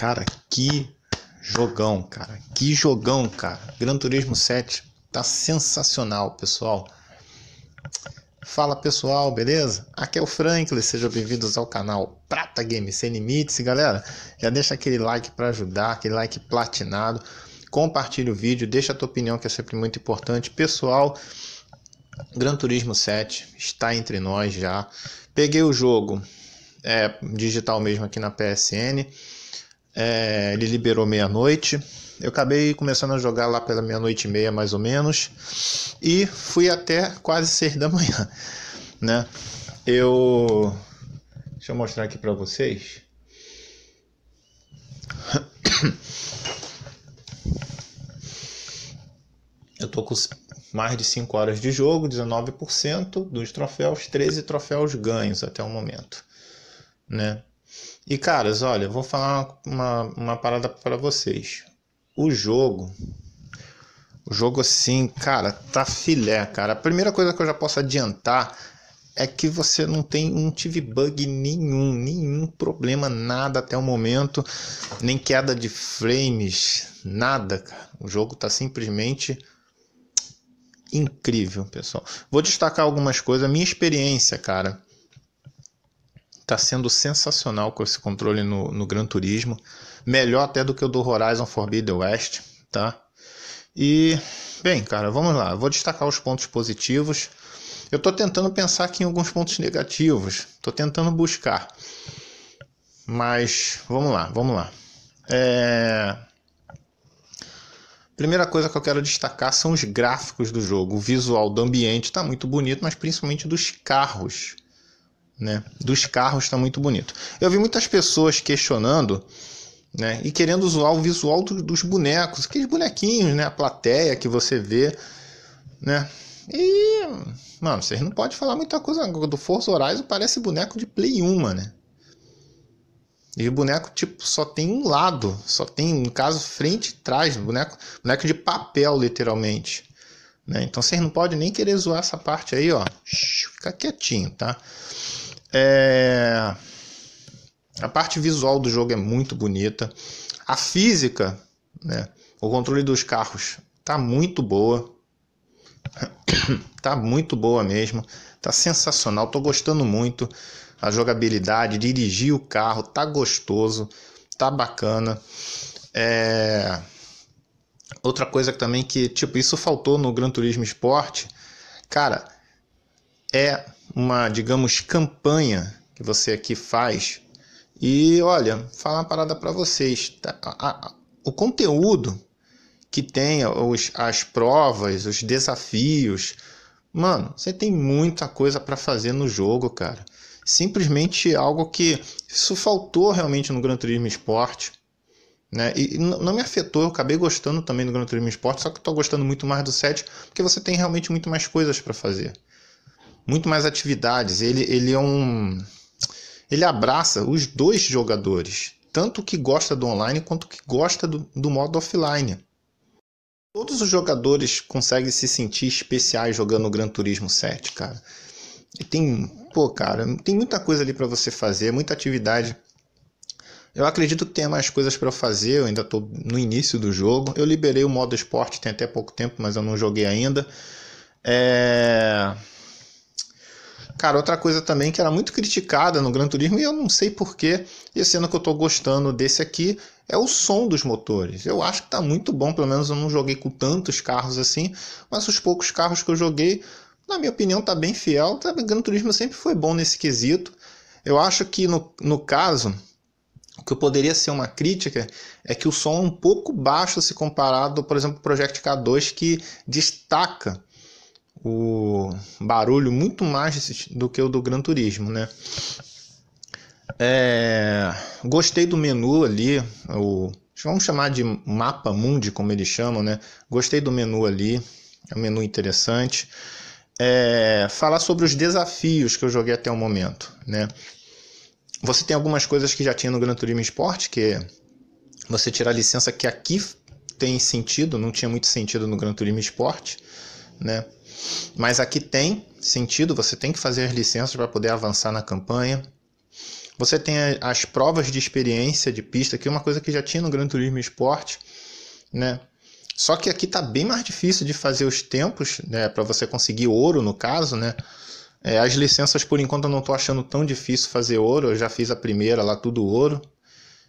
Cara, que jogão, cara. Que jogão, cara. Gran Turismo 7 tá sensacional, pessoal. Fala pessoal, beleza? Aqui é o Franklin, sejam bem-vindos ao canal Prata Game Sem Limites, galera. Já deixa aquele like para ajudar, aquele like platinado. Compartilha o vídeo, deixa a tua opinião que é sempre muito importante. Pessoal, Gran Turismo 7 está entre nós já. Peguei o jogo é, digital mesmo aqui na PSN é, ele liberou meia-noite. Eu acabei começando a jogar lá pela meia-noite e meia, mais ou menos. E fui até quase seis da manhã, né? Eu... Deixa eu mostrar aqui para vocês. Eu tô com mais de 5 horas de jogo, 19% dos troféus, 13 troféus ganhos até o momento, né? E caras, olha, vou falar uma, uma parada para vocês. O jogo, o jogo assim, cara, tá filé, cara. A primeira coisa que eu já posso adiantar é que você não tem, não tive bug nenhum, nenhum problema, nada até o momento, nem queda de frames, nada, cara. O jogo tá simplesmente incrível, pessoal. Vou destacar algumas coisas, minha experiência, cara. Está sendo sensacional com esse controle no, no Gran Turismo. Melhor até do que o do Horizon Forbidden West, tá? E, bem, cara, vamos lá. Vou destacar os pontos positivos. Eu estou tentando pensar aqui em alguns pontos negativos. Estou tentando buscar. Mas, vamos lá, vamos lá. É... Primeira coisa que eu quero destacar são os gráficos do jogo. O visual do ambiente está muito bonito, mas principalmente dos carros né, dos carros está muito bonito. Eu vi muitas pessoas questionando né, e querendo zoar o visual do, dos bonecos, aqueles bonequinhos, né, a plateia que você vê, né? E, mano, vocês não podem falar muita coisa do Forza Horizon, parece boneco de Play 1, né? E o boneco tipo só tem um lado, só tem, no caso, frente e trás, boneco, boneco de papel literalmente. Né? Então vocês não podem nem querer zoar essa parte aí, ó. Fica quietinho, tá? É... A parte visual do jogo é muito bonita. A física, né? O controle dos carros tá muito boa. tá muito boa mesmo. Tá sensacional. Tô gostando muito. A jogabilidade, dirigir o carro, tá gostoso, tá bacana. É... Outra coisa também que, tipo, isso faltou no Gran Turismo Sport, cara, é uma, digamos, campanha que você aqui faz. E olha, falar uma parada para vocês: tá? a, a, o conteúdo que tem, os, as provas, os desafios. Mano, você tem muita coisa para fazer no jogo, cara. Simplesmente algo que isso faltou realmente no Gran Turismo Esporte. Né? E não me afetou, eu acabei gostando também do Gran Turismo Esporte, só que estou gostando muito mais do 7, porque você tem realmente muito mais coisas para fazer muito mais atividades. Ele, ele é um. Ele abraça os dois jogadores, tanto o que gosta do online quanto o que gosta do, do modo offline. Todos os jogadores conseguem se sentir especiais jogando o Gran Turismo 7, cara. E tem, pô, cara, tem muita coisa ali para você fazer, é muita atividade. Eu acredito que tenha mais coisas para fazer, eu ainda tô no início do jogo. Eu liberei o modo esporte tem até pouco tempo, mas eu não joguei ainda. É... Cara, outra coisa também que era muito criticada no Gran Turismo, e eu não sei porquê, e sendo que eu estou gostando desse aqui, é o som dos motores. Eu acho que está muito bom, pelo menos eu não joguei com tantos carros assim, mas os poucos carros que eu joguei, na minha opinião, está bem fiel. Tá, o Gran Turismo sempre foi bom nesse quesito. Eu acho que no, no caso, o que poderia ser uma crítica é que o som é um pouco baixo se comparado, por exemplo, o Project K2, que destaca o barulho muito mais do que o do Gran Turismo, né? É, gostei do menu ali, o, vamos chamar de mapa mundi, como eles chamam, né? Gostei do menu ali, é um menu interessante. É, falar sobre os desafios que eu joguei até o momento, né? Você tem algumas coisas que já tinha no Gran Turismo Sport, que você tirar licença que aqui tem sentido, não tinha muito sentido no Gran Turismo Sport né? Mas aqui tem sentido, você tem que fazer as licenças para poder avançar na campanha. Você tem as provas de experiência de pista, que é uma coisa que já tinha no Gran Turismo Esporte, né? Só que aqui tá bem mais difícil de fazer os tempos, né? Para você conseguir ouro, no caso, né? É, as licenças, por enquanto, eu não tô achando tão difícil fazer ouro. Eu já fiz a primeira lá, tudo ouro.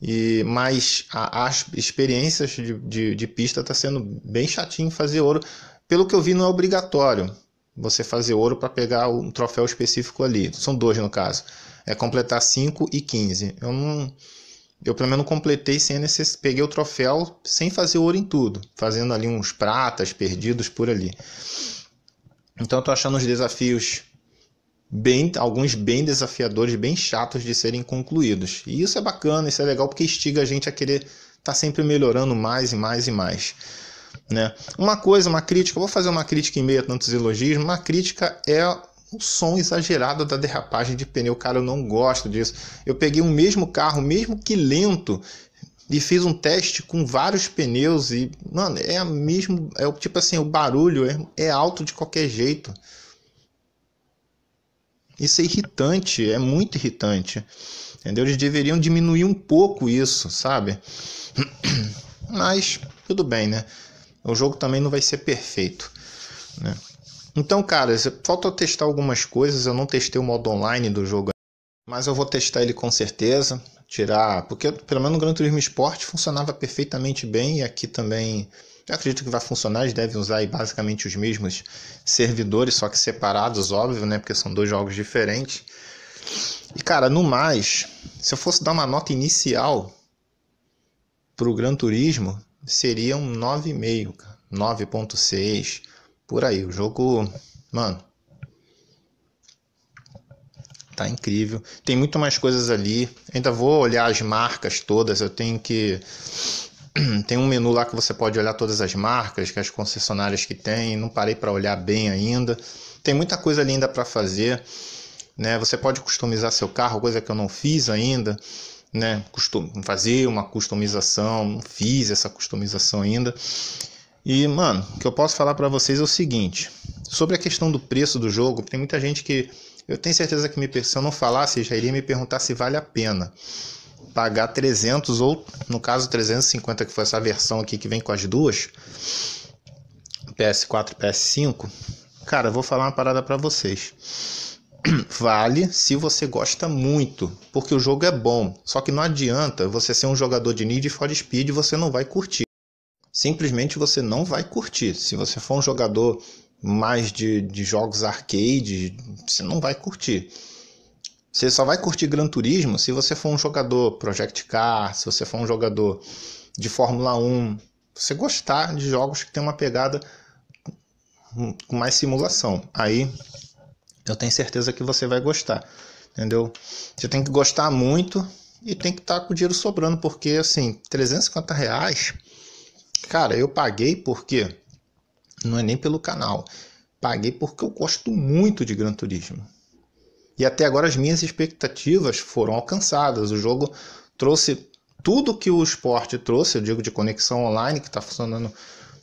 E, mas a, as experiências de, de, de pista tá sendo bem chatinho fazer ouro. Pelo que eu vi, não é obrigatório você fazer ouro para pegar um troféu específico ali. São dois no caso. É completar 5 e 15. Eu não. Eu pelo menos completei sem necess... peguei o troféu sem fazer ouro em tudo, fazendo ali uns pratas perdidos por ali. Então eu tô achando os desafios bem, alguns bem desafiadores, bem chatos de serem concluídos. E isso é bacana, isso é legal porque instiga a gente a querer estar tá sempre melhorando mais e mais e mais. Né? Uma coisa, uma crítica, vou fazer uma crítica em meio a tantos elogios, uma crítica é o som exagerado da derrapagem de pneu, cara, eu não gosto disso. Eu peguei o mesmo carro, mesmo que lento, e fiz um teste com vários pneus e, mano, é a mesmo, é o tipo assim, o barulho é, é alto de qualquer jeito. Isso é irritante, é muito irritante. Entendeu? Eles deveriam diminuir um pouco isso, sabe? Mas tudo bem, né? O é jogo também não vai ser perfeito, né? Então, cara, falta testar algumas coisas. Eu não testei o modo online do jogo, mas eu vou testar ele com certeza. Tirar, porque pelo menos no Gran Turismo Sport funcionava perfeitamente bem e aqui também eu acredito que vai funcionar, eles devem usar basicamente os mesmos servidores, só que separados, óbvio, né? Porque são dois jogos diferentes. E cara, no mais, se eu fosse dar uma nota inicial pro Gran Turismo, seria um 9,5, 9,6, por aí. O jogo, mano, tá incrível. Tem muito mais coisas ali. Ainda vou olhar as marcas todas. Eu tenho que. Tem um menu lá que você pode olhar todas as marcas, que é as concessionárias que tem. Não parei para olhar bem ainda. Tem muita coisa linda para fazer. Né? Você pode customizar seu carro, coisa que eu não fiz ainda né, fazer uma customização, não fiz essa customização ainda. E, mano, o que eu posso falar para vocês é o seguinte, sobre a questão do preço do jogo, tem muita gente que eu tenho certeza que me, se eu não falasse, já iria me perguntar se vale a pena pagar 300 ou, no caso, 350, que foi essa versão aqui que vem com as duas, PS4 e PS5. Cara, eu vou falar uma parada para vocês. vale se você gosta muito, porque o jogo é bom. Só que não adianta você ser um jogador de Need for Speed e você não vai curtir. Simplesmente você não vai curtir. Se você for um jogador mais de, de jogos arcade, você não vai curtir. Você só vai curtir Gran Turismo se você for um jogador Project Car, se você for um jogador de Fórmula 1. Você gostar de jogos que tem uma pegada com mais simulação. Aí eu tenho certeza que você vai gostar, entendeu? Você tem que gostar muito e tem que estar tá com o dinheiro sobrando, porque assim, 350 reais, cara, eu paguei porque não é nem pelo canal, paguei porque eu gosto muito de Gran Turismo. E até agora as minhas expectativas foram alcançadas. O jogo trouxe tudo que o esporte trouxe, eu digo de conexão online que está funcionando,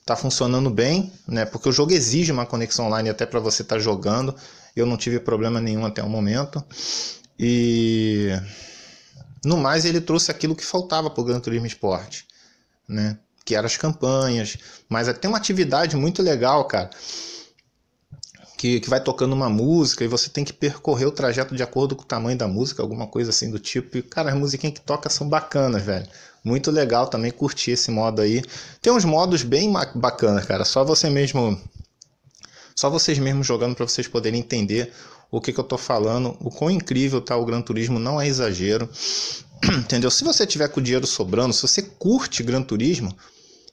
tá funcionando bem, né? Porque o jogo exige uma conexão online até para você estar tá jogando. Eu não tive problema nenhum até o momento. E no mais ele trouxe aquilo que faltava para o Gran Turismo Esporte, né? Que eram as campanhas, mas até uma atividade muito legal, cara. Que, que vai tocando uma música e você tem que percorrer o trajeto de acordo com o tamanho da música, alguma coisa assim do tipo. E, cara, as musiquinhas que toca são bacanas, velho. Muito legal também curtir esse modo aí. Tem uns modos bem bacanas, cara. Só você mesmo só vocês mesmos jogando para vocês poderem entender o que, que eu estou falando, o quão incrível tá o Gran Turismo, não é exagero. Entendeu? Se você tiver com o dinheiro sobrando, se você curte Gran Turismo,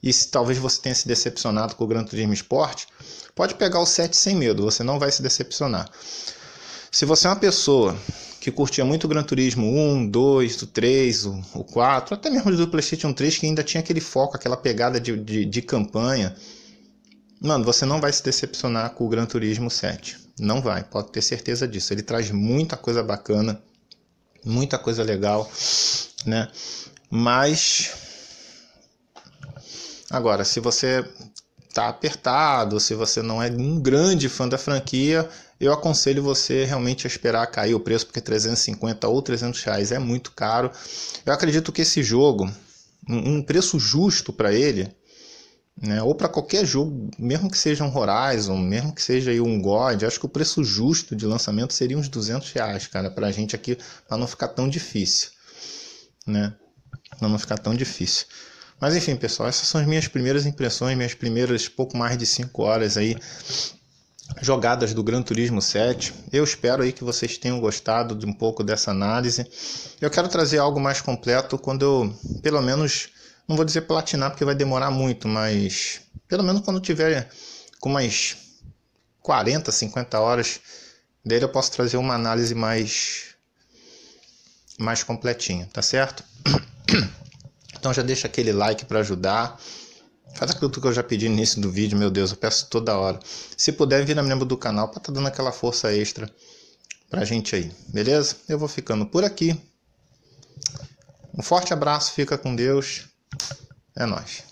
e se talvez você tenha se decepcionado com o Gran Turismo Sport, pode pegar o 7 sem medo, você não vai se decepcionar. Se você é uma pessoa que curtia muito o Gran Turismo 1, 2, 3, o, o 4, até mesmo do PlayStation 3, que ainda tinha aquele foco, aquela pegada de, de, de campanha, Mano, você não vai se decepcionar com o Gran Turismo 7. Não vai, pode ter certeza disso. Ele traz muita coisa bacana, muita coisa legal, né? Mas agora, se você tá apertado, se você não é um grande fã da franquia, eu aconselho você realmente a esperar cair o preço, porque 350 ou 300 reais é muito caro. Eu acredito que esse jogo, um preço justo para ele, né? Ou para qualquer jogo, mesmo que seja um Horizon, mesmo que seja um God, acho que o preço justo de lançamento seria uns 200 reais, cara, para a gente aqui, para não ficar tão difícil, né? Para não ficar tão difícil. Mas enfim, pessoal, essas são as minhas primeiras impressões, minhas primeiras pouco mais de 5 horas aí jogadas do Gran Turismo 7. Eu espero aí que vocês tenham gostado de um pouco dessa análise. Eu quero trazer algo mais completo quando eu, pelo menos não vou dizer platinar porque vai demorar muito, mas pelo menos quando tiver com umas 40, 50 horas dele, eu posso trazer uma análise mais mais completinha, tá certo? Então já deixa aquele like para ajudar. Faz aquilo que eu já pedi no início do vídeo, meu Deus, eu peço toda hora. Se puder, vira membro do canal para estar tá dando aquela força extra pra gente aí, beleza? Eu vou ficando por aqui. Um forte abraço, fica com Deus. É nóis.